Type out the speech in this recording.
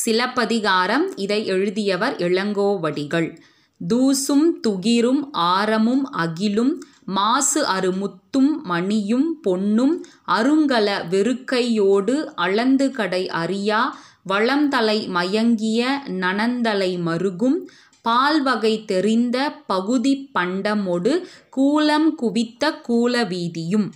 சிலப்பதிகாரம் இதை எழுதியவர் இளங்கோவடிகள் தூசும் துகிரும் ஆரமும் அகிலும் மாசு அருமுத்தும் மணியும் பொன்னும் அருங்கல வெறுக்கையோடு அளந்து கடை அறியா வளம்தலை மயங்கிய நனந்தலை மருகும் பால்வகை தெரிந்த பகுதி பண்டமொடு கூலம் குவித்த கூல வீதியும்